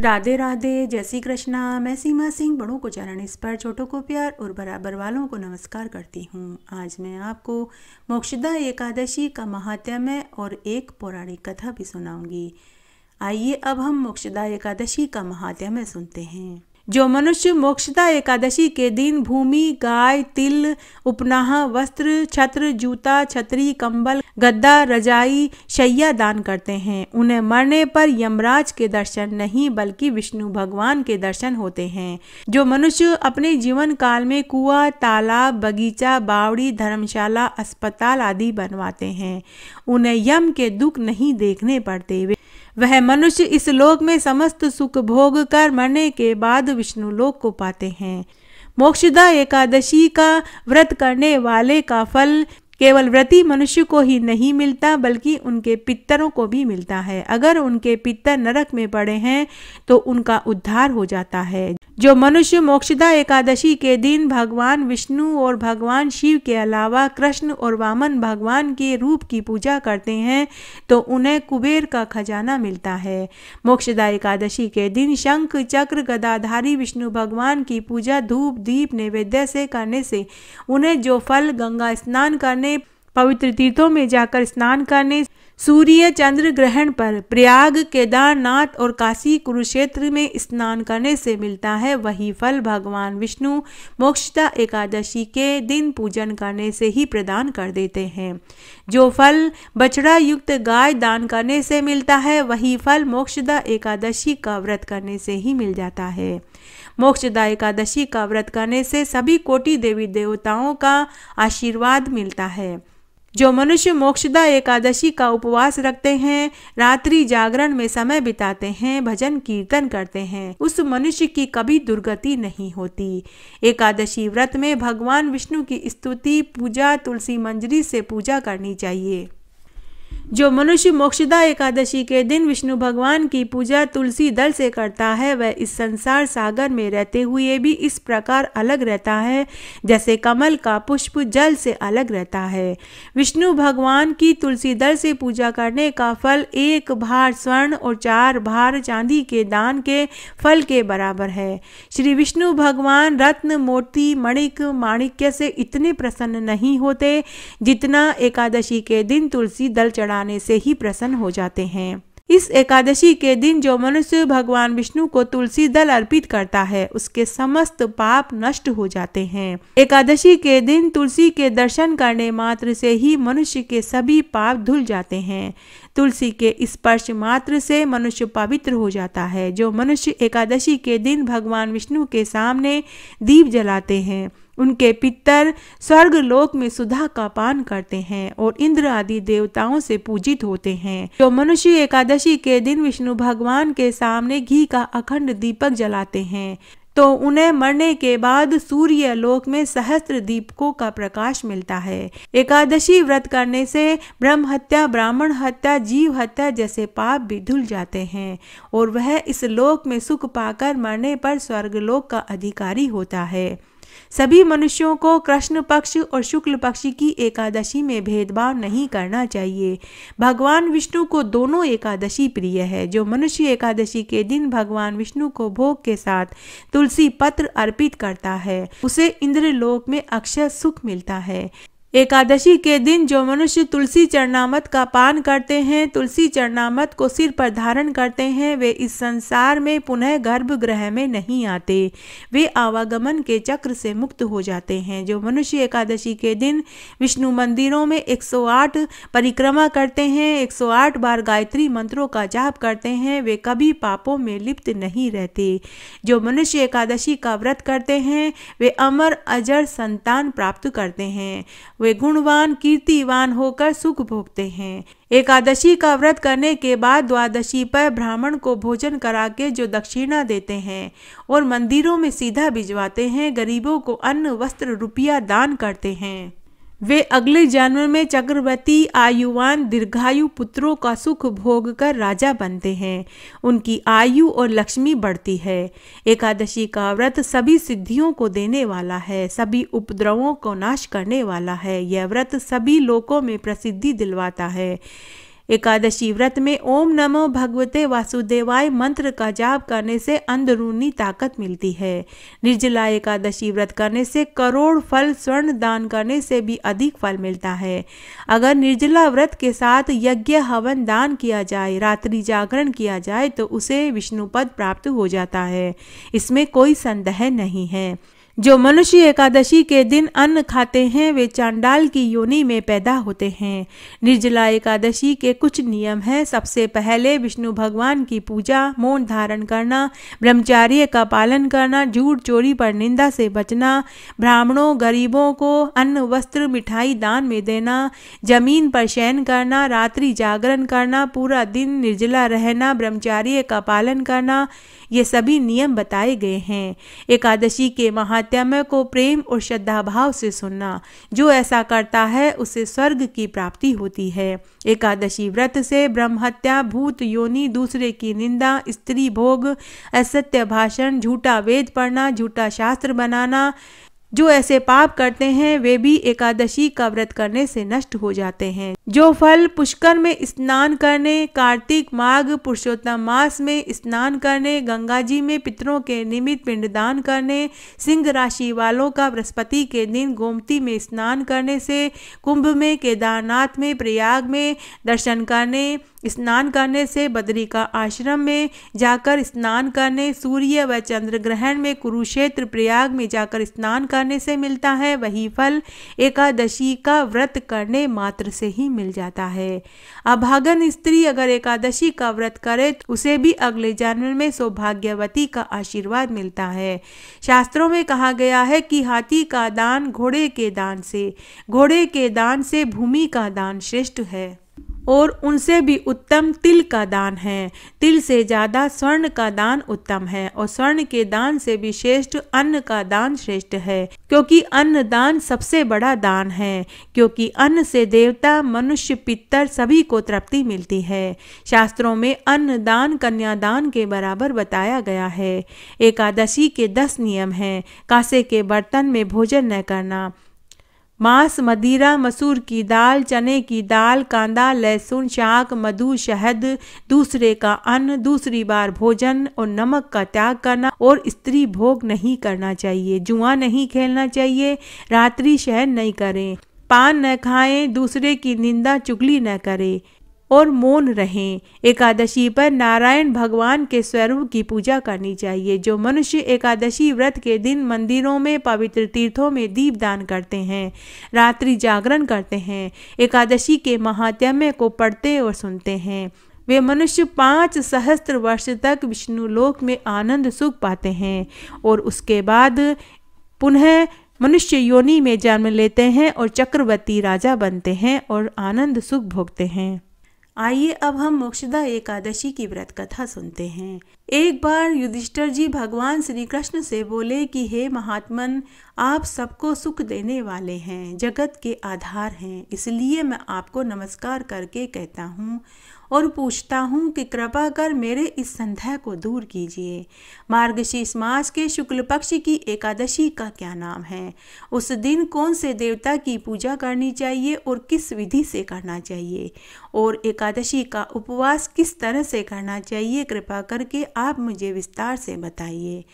राधे राधे जय श्री कृष्णा मैं सीमा सिंह बड़ों को चरण इस पर छोटों को प्यार और बराबर वालों को नमस्कार करती हूँ आज मैं आपको मोक्षदा एकादशी का महात्म्य और एक पौराणिक कथा भी सुनाऊंगी आइए अब हम मोक्षदा एकादशी का महात्म्य सुनते हैं जो मनुष्य मोक्षता एकादशी के दिन भूमि गाय तिल उपनाह वस्त्र छत्र जूता छतरी कंबल गद्दा रजाई शैया दान करते हैं उन्हें मरने पर यमराज के दर्शन नहीं बल्कि विष्णु भगवान के दर्शन होते हैं जो मनुष्य अपने जीवन काल में कुआ तालाब बगीचा बावड़ी धर्मशाला अस्पताल आदि बनवाते हैं उन्हें यम के दुख नहीं देखने पड़ते वे वह मनुष्य इस लोक में समस्त सुख भोग कर मरने के बाद विष्णु लोक को पाते हैं मोक्षदा एकादशी का व्रत करने वाले का फल केवल व्रती मनुष्य को ही नहीं मिलता बल्कि उनके पितरों को भी मिलता है अगर उनके पितर नरक में पड़े हैं तो उनका उद्धार हो जाता है जो मनुष्य मोक्षदा एकादशी के दिन भगवान विष्णु और भगवान शिव के अलावा कृष्ण और वामन भगवान के रूप की पूजा करते हैं तो उन्हें कुबेर का खजाना मिलता है मोक्षदा एकादशी के दिन शंख चक्र गदाधारी विष्णु भगवान की पूजा धूप दीप नैवेद्य से करने से उन्हें जो फल गंगा स्नान करने पवित्र तीर्थों में जाकर स्नान करने सूर्य चंद्र ग्रहण पर प्रयाग केदारनाथ और काशी कुरुक्षेत्र में स्नान करने से मिलता है वही फल भगवान विष्णु मोक्षता एकादशी के दिन पूजन करने से ही प्रदान कर देते हैं जो फल बछड़ा युक्त गाय दान करने से मिलता है वही फल मोक्षदा एकादशी का व्रत करने से ही मिल जाता है मोक्षदा एकादशी का व्रत करने से सभी कोटि देवी देवताओं का आशीर्वाद मिलता है जो मनुष्य मोक्षदा एकादशी का उपवास रखते हैं रात्रि जागरण में समय बिताते हैं भजन कीर्तन करते हैं उस मनुष्य की कभी दुर्गति नहीं होती एकादशी व्रत में भगवान विष्णु की स्तुति पूजा तुलसी मंजरी से पूजा करनी चाहिए जो मनुष्य मोक्षदा एकादशी के दिन विष्णु भगवान की पूजा तुलसी दल से करता है वह इस संसार सागर में रहते हुए भी इस प्रकार अलग रहता है जैसे कमल का पुष्प जल से अलग रहता है विष्णु भगवान की तुलसी दल से पूजा करने का फल एक भार स्वर्ण और चार भार चांदी के दान के फल के बराबर है श्री विष्णु भगवान रत्न मोती मणिक माणिक्य से इतने प्रसन्न नहीं होते जितना एकादशी के दिन तुलसी दल चढ़ चढ़ाने से ही प्रसन्न हो जाते हैं इस एकादशी के दिन जो मनुष्य भगवान विष्णु को तुलसी दल अर्पित करता है उसके समस्त पाप नष्ट हो जाते हैं एकादशी के दिन तुलसी के दर्शन करने मात्र से ही मनुष्य के सभी पाप धुल जाते हैं तुलसी के स्पर्श मात्र से मनुष्य पवित्र हो जाता है जो मनुष्य एकादशी के दिन भगवान विष्णु के सामने दीप जलाते हैं उनके पितर स्वर्ग लोक में सुधा का पान करते हैं और इंद्र आदि देवताओं से पूजित होते हैं जो मनुष्य एकादशी के दिन विष्णु भगवान के सामने घी का अखंड दीपक जलाते हैं तो उन्हें मरने के बाद सूर्य लोक में सहस्त्र दीपकों का प्रकाश मिलता है एकादशी व्रत करने से ब्रह्म हत्या ब्राह्मण हत्या जीव हत्या जैसे पाप भी धुल जाते हैं और वह इस लोक में सुख पाकर मरने पर स्वर्गलोक का अधिकारी होता है सभी मनुष्यों को कृष्ण पक्ष और शुक्ल पक्ष की एकादशी में भेदभाव नहीं करना चाहिए भगवान विष्णु को दोनों एकादशी प्रिय है जो मनुष्य एकादशी के दिन भगवान विष्णु को भोग के साथ तुलसी पत्र अर्पित करता है उसे इंद्रलोक में अक्षय सुख मिलता है एकादशी के दिन जो मनुष्य तुलसी चरणामत का पान करते हैं तुलसी चरणामत को सिर पर धारण करते हैं वे इस संसार में पुनः गर्भगृह में नहीं आते वे आवागमन के चक्र से मुक्त हो जाते हैं जो मनुष्य एकादशी के दिन विष्णु मंदिरों में 108 परिक्रमा करते हैं 108 बार गायत्री मंत्रों का जाप करते हैं वे कभी पापों में लिप्त नहीं रहते जो मनुष्य एकादशी का व्रत करते हैं वे अमर अजर संतान प्राप्त करते हैं वे गुणवान कीर्तिवान होकर सुख भोगते हैं एकादशी का व्रत करने के बाद द्वादशी पर ब्राह्मण को भोजन करा के जो दक्षिणा देते हैं और मंदिरों में सीधा भिजवाते हैं गरीबों को अन्न वस्त्र रुपया दान करते हैं वे अगले जन्म में चक्रवर्ती आयुवान दीर्घायु पुत्रों का सुख भोग कर राजा बनते हैं उनकी आयु और लक्ष्मी बढ़ती है एकादशी का व्रत सभी सिद्धियों को देने वाला है सभी उपद्रवों को नाश करने वाला है यह व्रत सभी लोकों में प्रसिद्धि दिलवाता है एकादशी व्रत में ओम नमो भगवते वासुदेवाय मंत्र का जाप करने से अंदरूनी ताकत मिलती है निर्जला एकादशी व्रत करने से करोड़ फल स्वर्ण दान करने से भी अधिक फल मिलता है अगर निर्जला व्रत के साथ यज्ञ हवन दान किया जाए रात्रि जागरण किया जाए तो उसे विष्णुपद प्राप्त हो जाता है इसमें कोई संदेह नहीं है जो मनुष्य एकादशी के दिन अन्न खाते हैं वे चांडाल की योनि में पैदा होते हैं निर्जला एकादशी के कुछ नियम हैं सबसे पहले विष्णु भगवान की पूजा मौन धारण करना ब्रह्मचार्य का पालन करना झूठ चोरी पर निंदा से बचना ब्राह्मणों गरीबों को अन्न वस्त्र मिठाई दान में देना जमीन पर शयन करना रात्रि जागरण करना पूरा दिन निर्जला रहना ब्रह्मचार्य का पालन करना ये सभी नियम बताए गए हैं एकादशी के महा वात्यामय को प्रेम और श्रद्धा भाव से सुनना जो ऐसा करता है उसे स्वर्ग की प्राप्ति होती है एकादशी व्रत से ब्रह्महत्या भूत योनि दूसरे की निंदा स्त्री भोग असत्य भाषण झूठा वेद पढ़ना झूठा शास्त्र बनाना जो ऐसे पाप करते हैं वे भी एकादशी का व्रत करने से नष्ट हो जाते हैं जो फल पुष्कर में स्नान करने कार्तिक माघ पुरुषोत्तम मास में स्नान करने गंगा जी में पितरों के निमित्त पिंडदान करने सिंह राशि वालों का बृहस्पति के दिन गोमती में स्नान करने से कुंभ में केदारनाथ में प्रयाग में दर्शन करने स्नान करने से बद्री का आश्रम में जाकर स्नान करने सूर्य व चंद्र ग्रहण में कुरुक्षेत्र प्रयाग में जाकर स्नान करने करने से मिलता है वही फल एकादशी का व्रत करने मात्र से ही मिल जाता है अभागन स्त्री अगर एकादशी का व्रत करे तो उसे भी अगले जन्म में सौभाग्यवती का आशीर्वाद मिलता है शास्त्रों में कहा गया है कि हाथी का दान घोड़े के दान से घोड़े के दान से भूमि का दान श्रेष्ठ है और उनसे भी उत्तम तिल का दान है तिल से ज़्यादा स्वर्ण का दान उत्तम है और स्वर्ण के दान से भी श्रेष्ठ अन्न का दान श्रेष्ठ है क्योंकि अन्न दान सबसे बड़ा दान है क्योंकि अन्न से देवता मनुष्य पितर सभी को तृप्ति मिलती है शास्त्रों में अन्न दान कन्यादान के बराबर बताया गया है एकादशी के दस नियम हैं कासे के बर्तन में भोजन न करना मांस मदीरा मसूर की दाल चने की दाल कांदा लहसुन शाक मधु शहद दूसरे का अन्न दूसरी बार भोजन और नमक का त्याग करना और स्त्री भोग नहीं करना चाहिए जुआ नहीं खेलना चाहिए रात्रि शहन नहीं करें पान न खाएं दूसरे की निंदा चुगली न करें और मौन रहें एकादशी पर नारायण भगवान के स्वरूप की पूजा करनी चाहिए जो मनुष्य एकादशी व्रत के दिन मंदिरों में पवित्र तीर्थों में दीप दान करते हैं रात्रि जागरण करते हैं एकादशी के महात्म्य को पढ़ते और सुनते हैं वे मनुष्य पाँच सहस्त्र वर्ष तक विष्णु लोक में आनंद सुख पाते हैं और उसके बाद पुनः मनुष्य योनि में जन्म लेते हैं और चक्रवर्ती राजा बनते हैं और आनंद सुख भोगते हैं आइए अब हम मोक्षदा एकादशी की व्रत कथा सुनते हैं एक बार युधिष्ठर जी भगवान श्री कृष्ण से बोले कि हे महात्मन आप सबको सुख देने वाले हैं जगत के आधार हैं इसलिए मैं आपको नमस्कार करके कहता हूँ और पूछता हूँ कि कृपा कर मेरे इस संदेह को दूर कीजिए मार्गशीर्ष मास के शुक्ल पक्ष की एकादशी का क्या नाम है उस दिन कौन से देवता की पूजा करनी चाहिए और किस विधि से करना चाहिए और एकादशी का उपवास किस तरह से करना चाहिए कृपा करके आप मुझे विस्तार से बताइए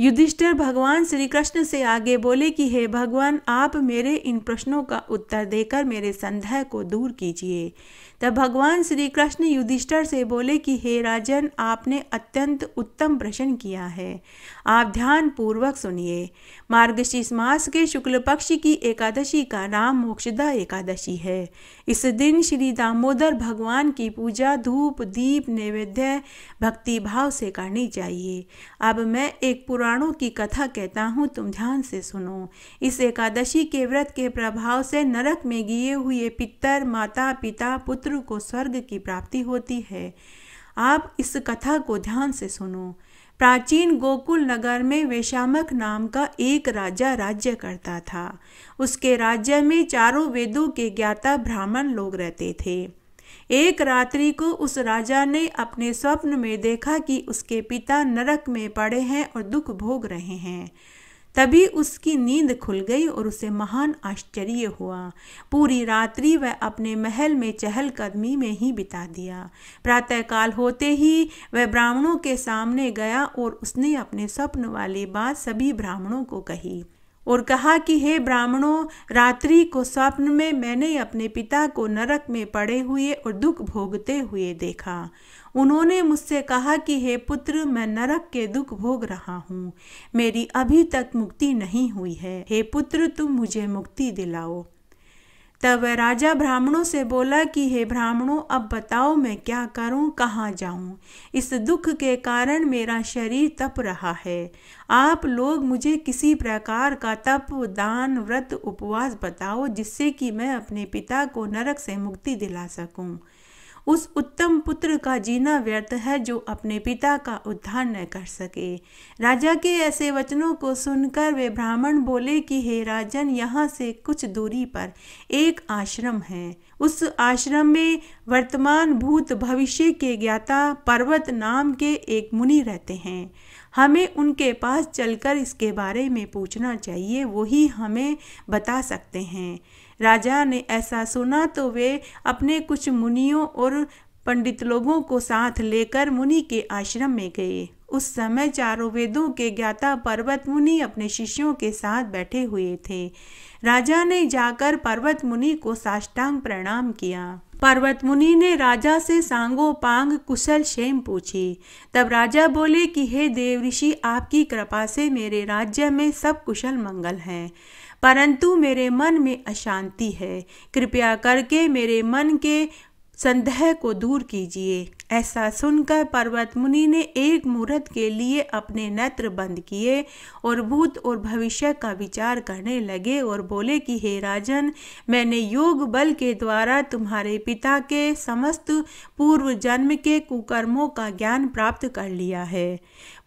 युधिष्ठिर भगवान श्री कृष्ण से आगे बोले कि हे भगवान आप मेरे इन प्रश्नों का उत्तर देकर मेरे संदेह को दूर कीजिए तब भगवान श्री कृष्ण युधिष्ठर से बोले कि हे राजन आपने अत्यंत उत्तम प्रश्न किया है आप ध्यान पूर्वक सुनिए मार्गशीर्ष मास के शुक्ल पक्ष की एकादशी का नाम मोक्षदा एकादशी है इस दिन श्री दामोदर भगवान की पूजा धूप दीप नैवेद्य भक्ति भाव से करनी चाहिए अब मैं एक पुराणों की कथा कहता हूँ तुम ध्यान से सुनो इस एकादशी के व्रत के प्रभाव से नरक में गिए हुए पितर माता पिता पुत्र पुत्र को स्वर्ग की प्राप्ति होती है आप इस कथा को ध्यान से सुनो प्राचीन गोकुल नगर में वैशामक नाम का एक राजा राज्य करता था उसके राज्य में चारों वेदों के ज्ञाता ब्राह्मण लोग रहते थे एक रात्रि को उस राजा ने अपने स्वप्न में देखा कि उसके पिता नरक में पड़े हैं और दुख भोग रहे हैं तभी उसकी नींद खुल गई और उसे महान आश्चर्य हुआ पूरी रात्रि वह अपने महल में चहलकदमी में ही बिता दिया प्रातःकाल होते ही वह ब्राह्मणों के सामने गया और उसने अपने स्वप्न वाली बात सभी ब्राह्मणों को कही और कहा कि हे ब्राह्मणों रात्रि को स्वप्न में मैंने अपने पिता को नरक में पड़े हुए और दुख भोगते हुए देखा उन्होंने मुझसे कहा कि हे पुत्र मैं नरक के दुख भोग रहा हूँ मेरी अभी तक मुक्ति नहीं हुई है हे पुत्र तुम मुझे मुक्ति दिलाओ तब राजा ब्राह्मणों से बोला कि हे ब्राह्मणों अब बताओ मैं क्या करूं कहाँ जाऊं इस दुख के कारण मेरा शरीर तप रहा है आप लोग मुझे किसी प्रकार का तप दान व्रत उपवास बताओ जिससे कि मैं अपने पिता को नरक से मुक्ति दिला सकूं उस उत्तम पुत्र का जीना व्यर्थ है जो अपने पिता का उद्धार न कर सके राजा के ऐसे वचनों को सुनकर वे ब्राह्मण बोले कि हे राजन यहाँ से कुछ दूरी पर एक आश्रम है उस आश्रम में वर्तमान भूत भविष्य के ज्ञाता पर्वत नाम के एक मुनि रहते हैं हमें उनके पास चलकर इसके बारे में पूछना चाहिए वही हमें बता सकते हैं राजा ने ऐसा सुना तो वे अपने कुछ मुनियों और पंडित लोगों को साथ लेकर मुनि के आश्रम में गए उस समय चारों वेदों के ज्ञाता पर्वत मुनि अपने शिष्यों के साथ बैठे हुए थे राजा ने जाकर पर्वत मुनि को साष्टांग प्रणाम किया पर्वत मुनि ने राजा से सांगो पांग कुशल क्षेम पूछी तब राजा बोले कि हे देव ऋषि आपकी कृपा से मेरे राज्य में सब कुशल मंगल हैं परंतु मेरे मन में अशांति है कृपया करके मेरे मन के संदेह को दूर कीजिए ऐसा सुनकर पर्वत मुनि ने एक मुहूर्त के लिए अपने नेत्र बंद किए और भूत और भविष्य का विचार करने लगे और बोले कि हे राजन मैंने योग बल के द्वारा तुम्हारे पिता के समस्त पूर्व जन्म के कुकर्मों का ज्ञान प्राप्त कर लिया है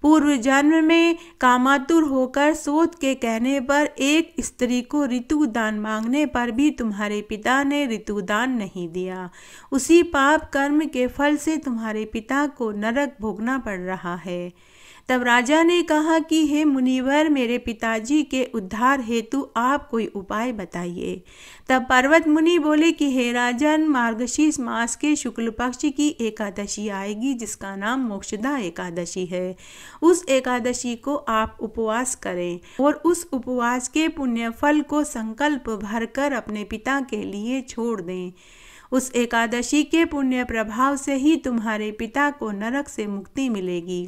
पूर्व जन्म में कामातुर होकर सोत के कहने पर एक स्त्री को ऋतु दान मांगने पर भी तुम्हारे पिता ने ऋतु दान नहीं दिया उसी पाप कर्म के फल से तुम्हारे पिता को नरक भोगना पड़ रहा है तब राजा ने कहा कि हे मुनिवर मेरे पिताजी के उद्धार हेतु आप कोई उपाय बताइए तब पर्वत मुनि बोले कि हे राजन मार्गशीर्ष मास के शुक्ल पक्ष की एकादशी आएगी जिसका नाम मोक्षदा एकादशी है उस एकादशी को आप उपवास करें और उस उपवास के पुण्य फल को संकल्प भरकर अपने पिता के लिए छोड़ दें उस एकादशी के पुण्य प्रभाव से ही तुम्हारे पिता को नरक से मुक्ति मिलेगी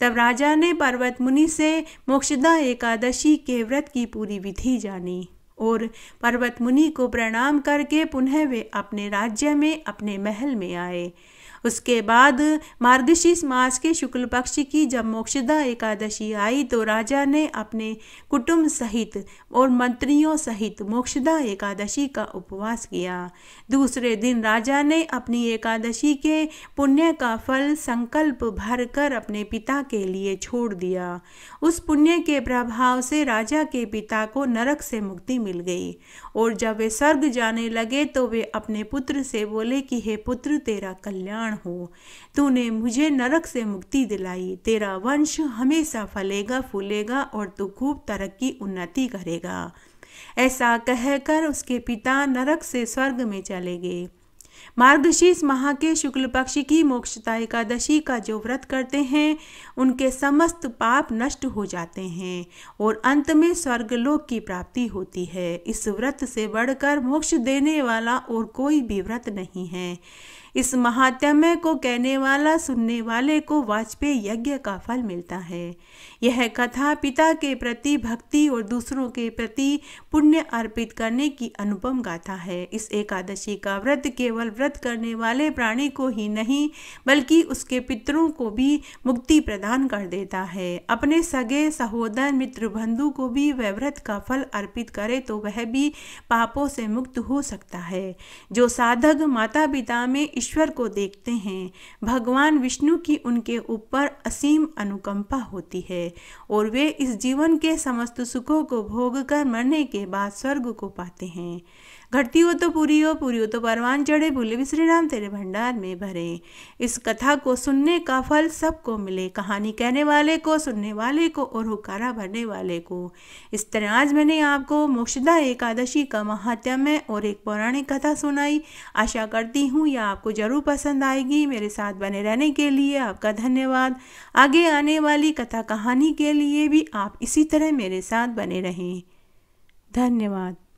तब राजा ने पर्वत मुनि से मोक्षदा एकादशी के व्रत की पूरी विधि जानी और पर्वत मुनि को प्रणाम करके पुनः वे अपने राज्य में अपने महल में आए उसके बाद मार्गशीर्ष मास के शुक्ल पक्ष की जब मोक्षदा एकादशी आई तो राजा ने अपने कुटुंब सहित और मंत्रियों सहित मोक्षदा एकादशी का उपवास किया दूसरे दिन राजा ने अपनी एकादशी के पुण्य का फल संकल्प भर कर अपने पिता के लिए छोड़ दिया उस पुण्य के प्रभाव से राजा के पिता को नरक से मुक्ति मिल गई और जब वे स्वर्ग जाने लगे तो वे अपने पुत्र से बोले कि हे पुत्र तेरा कल्याण शरण हो तूने मुझे नरक से मुक्ति दिलाई तेरा वंश हमेशा फलेगा फूलेगा और तू खूब तरक्की उन्नति करेगा ऐसा कहकर उसके पिता नरक से स्वर्ग में चले गए मार्गशीर्ष माह के शुक्ल पक्ष की मोक्षता एकादशी का जो व्रत करते हैं उनके समस्त पाप नष्ट हो जाते हैं और अंत में स्वर्गलोक की प्राप्ति होती है इस व्रत से बढ़कर मोक्ष देने वाला और कोई भी व्रत नहीं है इस महात्म्य को कहने वाला सुनने वाले को वाजपेयी यज्ञ का फल मिलता है यह कथा पिता के प्रति भक्ति और दूसरों के प्रति पुण्य अर्पित करने की अनुपम गाथा है इस एकादशी का व्रत केवल व्रत करने वाले प्राणी को ही नहीं बल्कि उसके पितरों को भी मुक्ति प्रदान कर देता है अपने सगे सहोदर मित्र बंधु को भी वह व्रत का फल अर्पित करे तो वह भी पापों से मुक्त हो सकता है जो साधक माता पिता में ईश्वर को देखते हैं भगवान विष्णु की उनके ऊपर असीम अनुकंपा होती है और वे इस जीवन के समस्त सुखों को भोग कर मरने के बाद स्वर्ग को पाते हैं घटती हो तो पूरी हो पूरी हो तो परवान चढ़े भूले भी श्री राम तेरे भंडार में भरे इस कथा को सुनने का फल सबको मिले कहानी कहने वाले को सुनने वाले को और हुकारा भरने वाले को इस तरह आज मैंने आपको मोक्षदा एकादशी का महात्म्य और एक पौराणिक कथा सुनाई आशा करती हूँ यह आपको ज़रूर पसंद आएगी मेरे साथ बने रहने के लिए आपका धन्यवाद आगे आने वाली कथा कहानी के लिए भी आप इसी तरह मेरे साथ बने रहें धन्यवाद